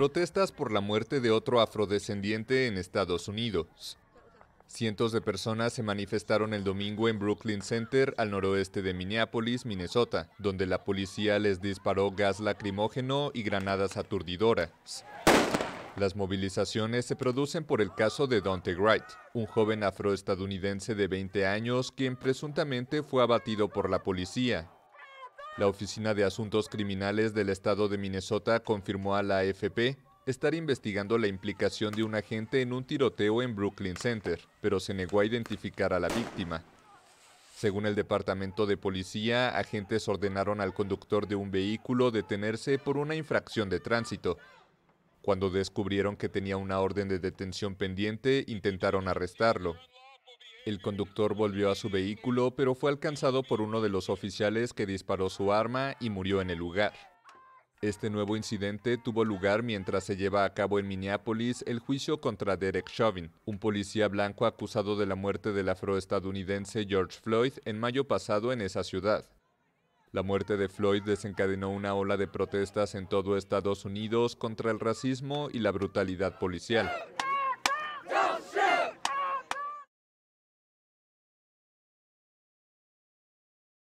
Protestas por la muerte de otro afrodescendiente en Estados Unidos. Cientos de personas se manifestaron el domingo en Brooklyn Center, al noroeste de Minneapolis, Minnesota, donde la policía les disparó gas lacrimógeno y granadas aturdidoras. Las movilizaciones se producen por el caso de Dante Wright, un joven afroestadounidense de 20 años quien presuntamente fue abatido por la policía la Oficina de Asuntos Criminales del Estado de Minnesota confirmó a la AFP estar investigando la implicación de un agente en un tiroteo en Brooklyn Center, pero se negó a identificar a la víctima. Según el Departamento de Policía, agentes ordenaron al conductor de un vehículo detenerse por una infracción de tránsito. Cuando descubrieron que tenía una orden de detención pendiente, intentaron arrestarlo, el conductor volvió a su vehículo, pero fue alcanzado por uno de los oficiales que disparó su arma y murió en el lugar. Este nuevo incidente tuvo lugar mientras se lleva a cabo en Minneapolis el juicio contra Derek Chauvin, un policía blanco acusado de la muerte del afroestadounidense George Floyd en mayo pasado en esa ciudad. La muerte de Floyd desencadenó una ola de protestas en todo Estados Unidos contra el racismo y la brutalidad policial.